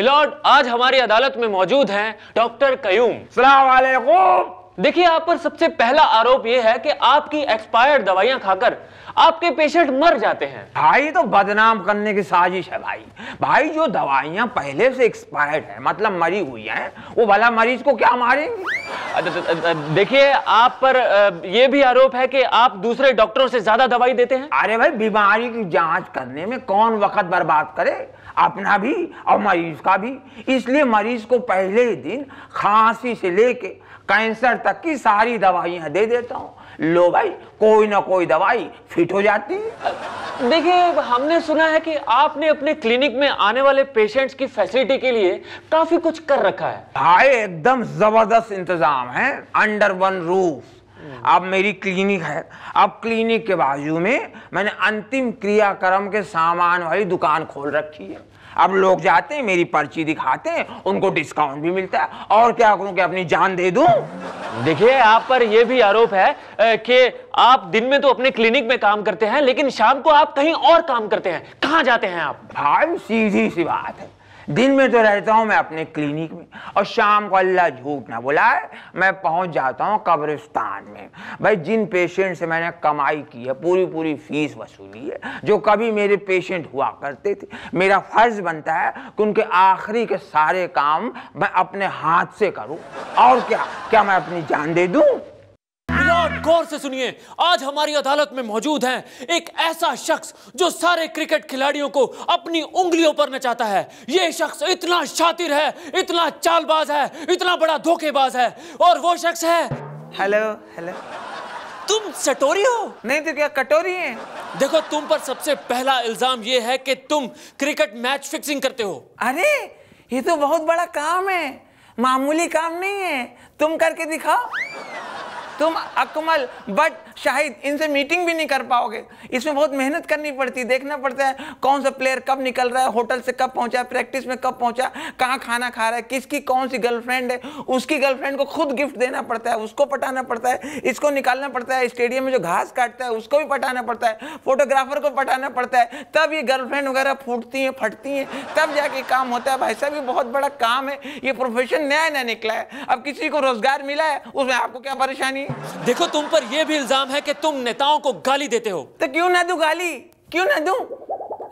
Milord आज हमारी अदालत में मौजूद हैं डॉक्टर कयूम सलाम देखिए आप पर सबसे पहला आरोप यह है कि आपकी एक्सपायर्ड दवाइयां खाकर आपके पेशेंट मर जाते हैं भाई तो बदनाम करने की साजिश है भाई भाई जो दवाइयां पहले से एक्सपायर्ड है मतलब मरी हुई हैं वो भला मरीज को क्या मारेंगे देखिए आप पर यह भी आरोप है कि आप दूसरे डॉक्टरों से ज्यादा दवाई देते हैं अरे भाई बीमारी की जांच करने में कौन वक्त बर्बाद करे अपना भी और मरीज का भी इसलिए मरीज को पहले ही दिन खांसी से लेके कैंसर तक की सारी दवाइयाँ दे देता हूँ लो भाई कोई ना कोई दवाई फिट हो जाती है देखिए हमने सुना है कि आपने अपने क्लिनिक में आने वाले पेशेंट्स की फैसिलिटी के लिए काफी कुछ कर रखा है भाई हाँ, एकदम जबरदस्त इंतजाम है अंडर वन रूफ अब मेरी क्लिनिक है अब क्लिनिक के बाजू में मैंने अंतिम क्रियाक्रम के सामान वाली दुकान खोल रखी है अब लोग जाते हैं मेरी पर्ची दिखाते हैं उनको डिस्काउंट भी मिलता है और क्या करूं कि अपनी जान दे दूं देखिए आप पर यह भी आरोप है कि आप दिन में तो अपने क्लिनिक में काम करते हैं लेकिन शाम को आप कहीं और काम करते हैं कहां जाते हैं आप भाई सीधी सी बात है दिन में तो रहता हूँ मैं अपने क्लिनिक में और शाम को अल्लाह झूठ ना बुलाए मैं पहुँच जाता हूँ कब्रिस्तान में भाई जिन पेशेंट से मैंने कमाई की है पूरी पूरी फीस वसूली है जो कभी मेरे पेशेंट हुआ करते थे मेरा फ़र्ज़ बनता है कि उनके आखिरी के सारे काम मैं अपने हाथ से करूँ और क्या क्या मैं अपनी जान दे दूँ गौर से सुनिए आज हमारी अदालत में मौजूद हैं एक ऐसा शख्स जो सारे क्रिकेट खिलाड़ियों को अपनी उंगलियों पर नचाता है ये शख्स इतना शातिर है इतना चालबाज है इतना बड़ा धोखेबाज है और वो शख्स है हेलो हेलो तुम सटोरी हो नहीं तो क्या कटोरी है देखो तुम पर सबसे पहला इल्जाम ये है कि तुम क्रिकेट मैच फिक्सिंग करते हो अरे ये तो बहुत बड़ा काम है मामूली काम नहीं है तुम करके दिखाओ तुम अकमल बट शाहिद इनसे मीटिंग भी नहीं कर पाओगे इसमें बहुत मेहनत करनी पड़ती है देखना पड़ता है कौन सा प्लेयर कब निकल रहा है होटल से कब पहुंचा प्रैक्टिस में कब पहुंचा कहाँ खाना खा रहा है किसकी कौन सी गर्लफ्रेंड है उसकी गर्लफ्रेंड को खुद गिफ्ट देना पड़ता है उसको पटाना पड़ता है इसको निकालना पड़ता है स्टेडियम में जो घास काटता है उसको भी पटाना पड़ता है फोटोग्राफर को पटाना पड़ता है तब ये गर्लफ्रेंड वगैरह फूटती हैं फटती हैं तब जाके काम होता है भाई साहब ये बहुत बड़ा काम है ये प्रोफेशन नया नया निकला है अब किसी को रोजगार मिला है उसमें आपको क्या परेशानी है देखो तुम पर यह भी इल्जाम है कि तुम नेताओं को गाली देते हो तो क्यों ना दू गाली क्यों ना दू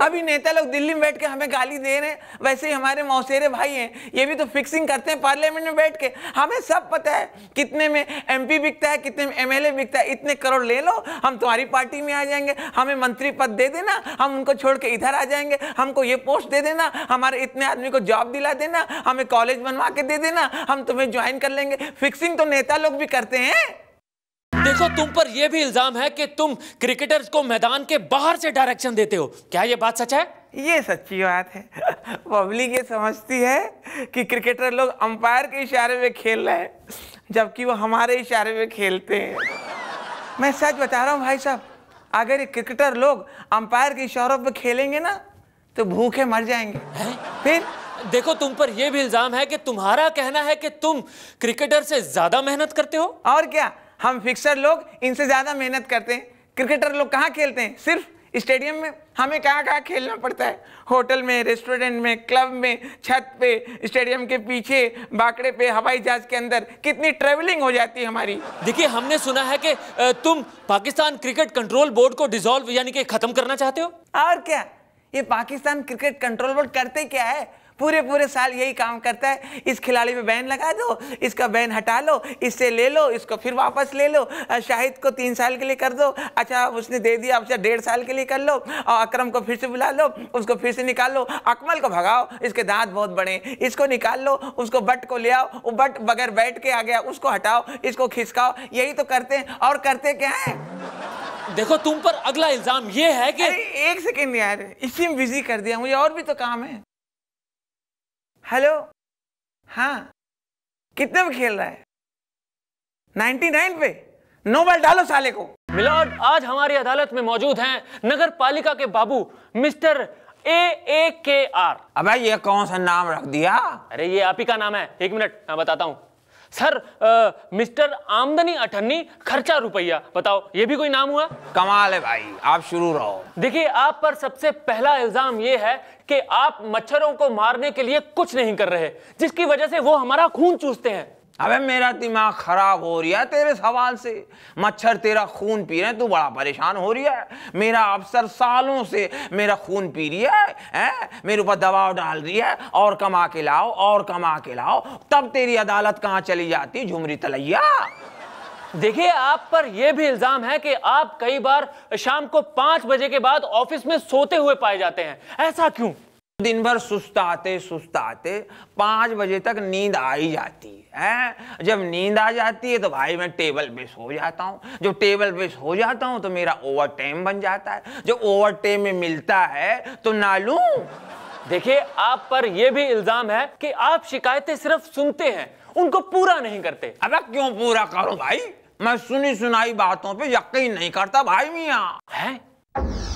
अभी नेता लोग दिल्ली में बैठ के हमें गाली दे रहे हैं वैसे ही हमारे मौसेरे भाई हैं ये भी तो फिक्सिंग करते हैं पार्लियामेंट में बैठ के हमें सब पता है कितने में एमपी बिकता है कितने में एमएलए बिकता है इतने करोड़ ले लो हम तुम्हारी पार्टी में आ जाएंगे हमें मंत्री पद दे देना हम उनको छोड़ के इधर आ जाएंगे हमको ये पोस्ट दे देना हमारे इतने आदमी को जॉब दिला देना हमें कॉलेज बनवा के दे देना हम तुम्हें ज्वाइन कर लेंगे फिक्सिंग तो नेता लोग भी करते हैं देखो तुम पर यह भी इल्जाम है कि तुम क्रिकेटर्स को मैदान के बाहर से डायरेक्शन देते हो क्या यह बात सच है ये सच्ची बात है पब्लिक ये समझती है कि क्रिकेटर लोग अंपायर के इशारे में खेल रहे हैं जबकि वो हमारे इशारे में खेलते हैं मैं सच बता रहा हूँ भाई साहब अगर ये क्रिकेटर लोग अंपायर के इशारों पर खेलेंगे ना तो भूखे मर जाएंगे है? फिर देखो तुम पर यह भी इल्जाम है कि तुम्हारा कहना है कि तुम क्रिकेटर से ज्यादा मेहनत करते हो और क्या हम फिक्सर लोग इनसे ज़्यादा मेहनत करते हैं क्रिकेटर लोग कहाँ खेलते हैं सिर्फ स्टेडियम में हमें कहाँ कहाँ खेलना पड़ता है होटल में रेस्टोरेंट में क्लब में छत पे स्टेडियम के पीछे बाकड़े पे हवाई जहाज के अंदर कितनी ट्रेवलिंग हो जाती है हमारी देखिए हमने सुना है कि तुम पाकिस्तान क्रिकेट कंट्रोल बोर्ड को डिसॉल्व यानी कि खत्म करना चाहते हो और क्या ये पाकिस्तान क्रिकेट कंट्रोल बोर्ड करते क्या है पूरे पूरे साल यही काम करता है इस खिलाड़ी में बैन लगा दो इसका बैन हटा लो इससे ले लो इसको फिर वापस ले लो शाहिद को तीन साल के लिए कर दो अच्छा उसने दे दिया अच्छा डेढ़ साल के लिए कर लो और अक्रम को फिर से बुला लो उसको फिर से निकाल लो अकमल को भगाओ इसके दांत बहुत बड़े इसको निकाल लो उसको बट को ले आओ वो बट बगैर बैठ के आ गया उसको हटाओ इसको खिसकाओ यही तो करते हैं और करते क्या है देखो तुम पर अगला इल्जाम ये है कि एक सेकेंड यार इसी में बिजी कर दिया मुझे और भी तो काम है हेलो हाँ कितने पे खेल रहा है नाइन पे नोबल डालो साले को मिलॉर्ड आज हमारी अदालत में मौजूद हैं नगर पालिका के बाबू मिस्टर ए ए के आर अबे ये कौन सा नाम रख दिया अरे ये आप ही का नाम है एक मिनट मैं बताता हूँ सर आ, मिस्टर आमदनी अठन्नी खर्चा रुपया बताओ ये भी कोई नाम हुआ कमाल है भाई आप शुरू रहो देखिए आप पर सबसे पहला इल्जाम ये है कि आप मच्छरों को मारने के लिए कुछ नहीं कर रहे जिसकी वजह से वो हमारा खून चूसते हैं अबे मेरा दिमाग खराब हो रहा है तेरे सवाल से मच्छर तेरा खून पी रहे हैं तू बड़ा परेशान हो रही है मेरा अफसर सालों से मेरा खून पी रही है हैं मेरे ऊपर दबाव डाल रही है और कमा के लाओ और कमा के लाओ तब तेरी अदालत कहाँ चली जाती झुमरी तलैया देखिए आप पर यह भी इल्जाम है कि आप कई बार शाम को पांच बजे के बाद ऑफिस में सोते हुए पाए जाते हैं ऐसा क्यों दिन भर सुस्ताते सुस्ताते पाँच बजे तक नींद आ ही जाती है जब नींद आ जाती है तो भाई मैं टेबल पे सो जाता हूँ जब टेबल पे सो जाता हूँ तो मेरा ओवर टाइम बन जाता है जब ओवर टाइम में मिलता है तो ना लूँ देखिए आप पर यह भी इल्जाम है कि आप शिकायतें सिर्फ सुनते हैं उनको पूरा नहीं करते अब क्यों पूरा करो भाई मैं सुनी सुनाई बातों पर यकीन नहीं करता भाई मियाँ है